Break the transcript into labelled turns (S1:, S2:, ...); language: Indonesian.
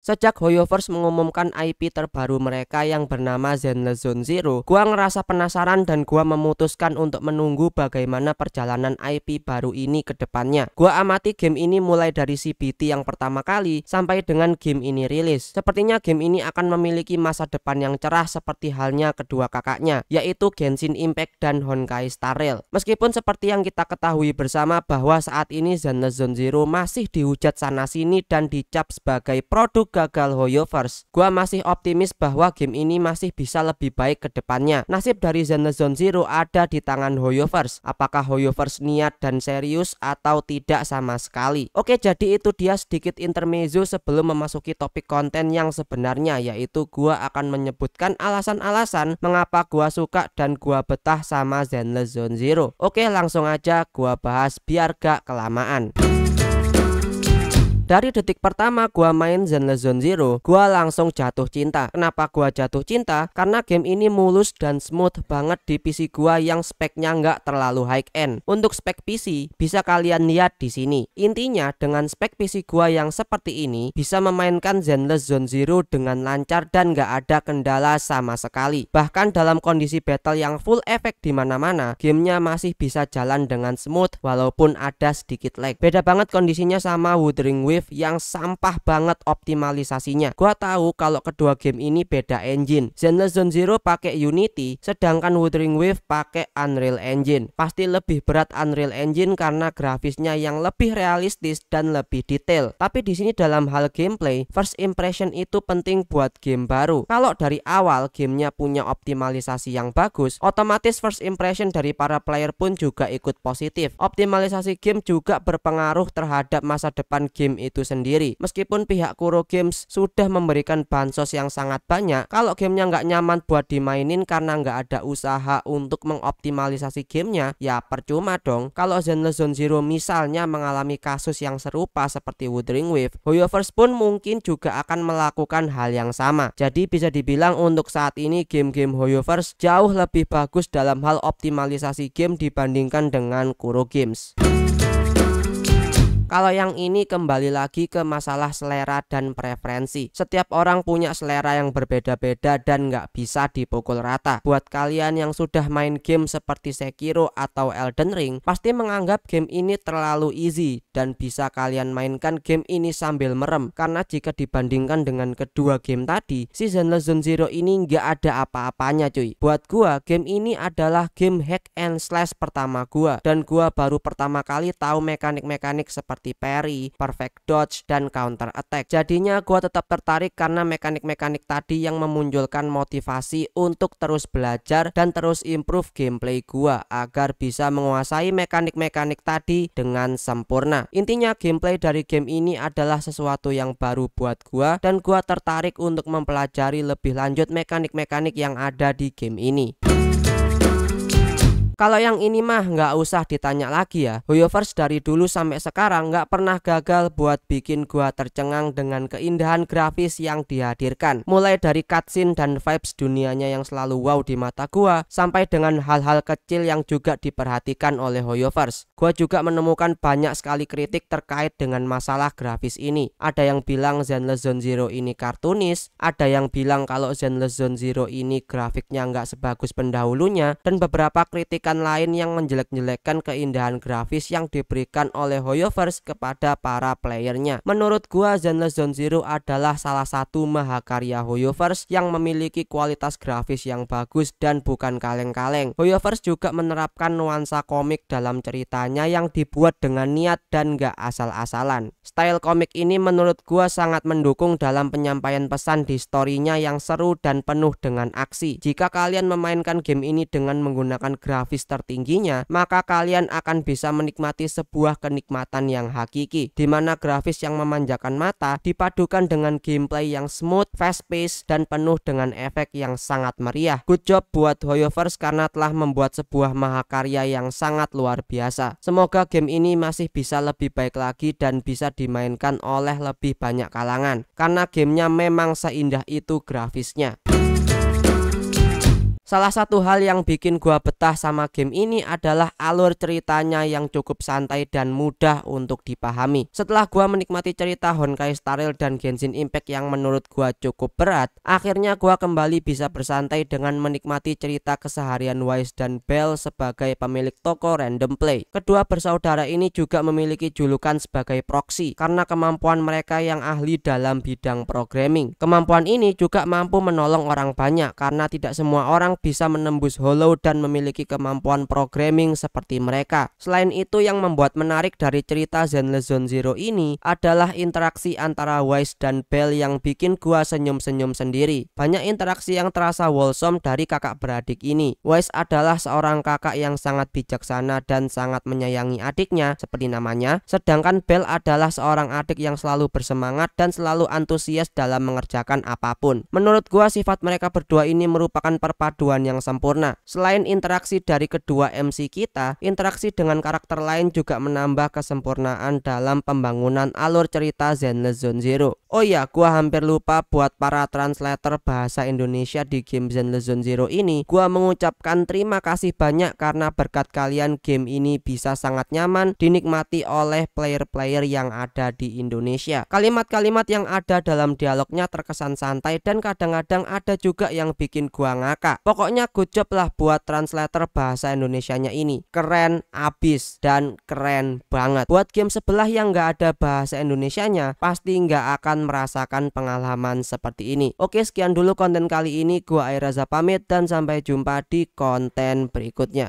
S1: Sejak Hoyoverse mengumumkan IP terbaru mereka yang bernama Zenless Zone Zero, gua ngerasa penasaran dan gua memutuskan untuk menunggu bagaimana perjalanan IP baru ini ke depannya. Gua amati game ini mulai dari CBT yang pertama kali sampai dengan game ini rilis. Sepertinya game ini akan memiliki masa depan yang cerah seperti halnya kedua kakaknya, yaitu Genshin Impact dan Honkai Star Rail. Meskipun seperti yang kita ketahui bersama bahwa saat ini Zenless Zone Zero masih dihujat sana sini dan dicap sebagai produk gagal Hoyovers. Gua masih optimis bahwa game ini masih bisa lebih baik ke depannya. Nasib dari Zenezone Zero ada di tangan Hoyovers. Apakah Hoyovers niat dan serius atau tidak sama sekali? Oke, jadi itu dia sedikit intermezzo sebelum memasuki topik konten yang sebenarnya yaitu gua akan menyebutkan alasan-alasan mengapa gua suka dan gua betah sama Zenless Zone Zero. Oke, langsung aja gua bahas biar gak kelamaan dari detik pertama gua main Zenless Zone Zero, gua langsung jatuh cinta. Kenapa gua jatuh cinta? Karena game ini mulus dan smooth banget di PC gua yang speknya nggak terlalu high end. Untuk spek PC bisa kalian lihat di sini. Intinya dengan spek PC gua yang seperti ini bisa memainkan Zenless Zone Zero dengan lancar dan nggak ada kendala sama sekali. Bahkan dalam kondisi battle yang full efek di mana-mana, gamenya masih bisa jalan dengan smooth walaupun ada sedikit lag. Beda banget kondisinya sama Wuthering Wave yang sampah banget optimalisasinya. Gua tahu kalau kedua game ini beda engine. Zenless Zone Zero pakai Unity, sedangkan Wuthering Wave pakai Unreal Engine. Pasti lebih berat Unreal Engine karena grafisnya yang lebih realistis dan lebih detail. Tapi di sini dalam hal gameplay, first impression itu penting buat game baru. Kalau dari awal gamenya punya optimalisasi yang bagus, otomatis first impression dari para player pun juga ikut positif. Optimalisasi game juga berpengaruh terhadap masa depan game itu itu sendiri. Meskipun pihak Kuro Games sudah memberikan bansos yang sangat banyak, kalau gamenya nggak nyaman buat dimainin karena nggak ada usaha untuk mengoptimalisasi gamenya, ya percuma dong. Kalau Zenless Zone Zero misalnya mengalami kasus yang serupa seperti Wuthering Wave, Hoyoverse pun mungkin juga akan melakukan hal yang sama. Jadi bisa dibilang untuk saat ini game-game Hoyoverse jauh lebih bagus dalam hal optimalisasi game dibandingkan dengan Kuro Games. Kalau yang ini kembali lagi ke masalah selera dan preferensi. Setiap orang punya selera yang berbeda-beda dan nggak bisa dipukul rata. Buat kalian yang sudah main game seperti Sekiro atau Elden Ring, pasti menganggap game ini terlalu easy dan bisa kalian mainkan game ini sambil merem. Karena jika dibandingkan dengan kedua game tadi, Season Legend Zero ini nggak ada apa-apanya cuy. Buat gua, game ini adalah game hack and slash pertama gua dan gua baru pertama kali tahu mekanik-mekanik seperti seperti parry, perfect dodge, dan counter attack. Jadinya gue tetap tertarik karena mekanik-mekanik tadi yang memunculkan motivasi untuk terus belajar dan terus improve gameplay gue agar bisa menguasai mekanik-mekanik tadi dengan sempurna. Intinya gameplay dari game ini adalah sesuatu yang baru buat gue dan gue tertarik untuk mempelajari lebih lanjut mekanik-mekanik yang ada di game ini. Kalau yang ini mah nggak usah ditanya lagi ya. Hoyoverse dari dulu sampai sekarang nggak pernah gagal buat bikin gua tercengang dengan keindahan grafis yang dihadirkan. Mulai dari cutscene dan vibes dunianya yang selalu wow di mata gua, sampai dengan hal-hal kecil yang juga diperhatikan oleh Hoyoverse. Gua juga menemukan banyak sekali kritik terkait dengan masalah grafis ini. Ada yang bilang Zenless Zone Zero ini kartunis, ada yang bilang kalau Zenless Zone Zero ini grafiknya nggak sebagus pendahulunya, dan beberapa kritik lain yang menjelek-jelekan keindahan grafis yang diberikan oleh Hoyoverse kepada para playernya. Menurut gua Zenless Zone Zero adalah salah satu mahakarya Hoyoverse yang memiliki kualitas grafis yang bagus dan bukan kaleng-kaleng. Hoyoverse juga menerapkan nuansa komik dalam ceritanya yang dibuat dengan niat dan gak asal-asalan. Style komik ini menurut gua sangat mendukung dalam penyampaian pesan di storynya yang seru dan penuh dengan aksi. Jika kalian memainkan game ini dengan menggunakan grafis tertingginya, maka kalian akan bisa menikmati sebuah kenikmatan yang hakiki, di mana grafis yang memanjakan mata dipadukan dengan gameplay yang smooth, fast pace, dan penuh dengan efek yang sangat meriah. Good job buat HoYoverse karena telah membuat sebuah mahakarya yang sangat luar biasa. Semoga game ini masih bisa lebih baik lagi dan bisa dimainkan oleh lebih banyak kalangan, karena gamenya memang seindah itu grafisnya. Salah satu hal yang bikin gua betah sama game ini adalah alur ceritanya yang cukup santai dan mudah untuk dipahami. Setelah gua menikmati cerita Honkai Star Rail dan Genshin Impact yang menurut gua cukup berat, akhirnya gua kembali bisa bersantai dengan menikmati cerita keseharian Wise dan Bell sebagai pemilik toko random play. Kedua bersaudara ini juga memiliki julukan sebagai proxy karena kemampuan mereka yang ahli dalam bidang programming. Kemampuan ini juga mampu menolong orang banyak karena tidak semua orang bisa menembus hollow dan memiliki kemampuan programming seperti mereka. Selain itu yang membuat menarik dari cerita Zenless Zone Zero ini adalah interaksi antara Wise dan Bell yang bikin gua senyum-senyum sendiri. Banyak interaksi yang terasa wholesome dari kakak beradik ini. Wise adalah seorang kakak yang sangat bijaksana dan sangat menyayangi adiknya seperti namanya, sedangkan Bell adalah seorang adik yang selalu bersemangat dan selalu antusias dalam mengerjakan apapun. Menurut gua sifat mereka berdua ini merupakan perpaduan perpaduan yang sempurna. Selain interaksi dari kedua MC kita, interaksi dengan karakter lain juga menambah kesempurnaan dalam pembangunan alur cerita Zenless Zone Zero. Oh iya, gua hampir lupa buat para translator bahasa Indonesia di game Zen Zero ini. Gua mengucapkan terima kasih banyak karena berkat kalian game ini bisa sangat nyaman dinikmati oleh player-player yang ada di Indonesia. Kalimat-kalimat yang ada dalam dialognya terkesan santai dan kadang-kadang ada juga yang bikin gua ngakak. Pokoknya good job lah buat translator bahasa Indonesianya ini. Keren abis dan keren banget. Buat game sebelah yang nggak ada bahasa Indonesianya pasti nggak akan akan merasakan pengalaman seperti ini. Oke, sekian dulu konten kali ini. Gua Airaza pamit dan sampai jumpa di konten berikutnya.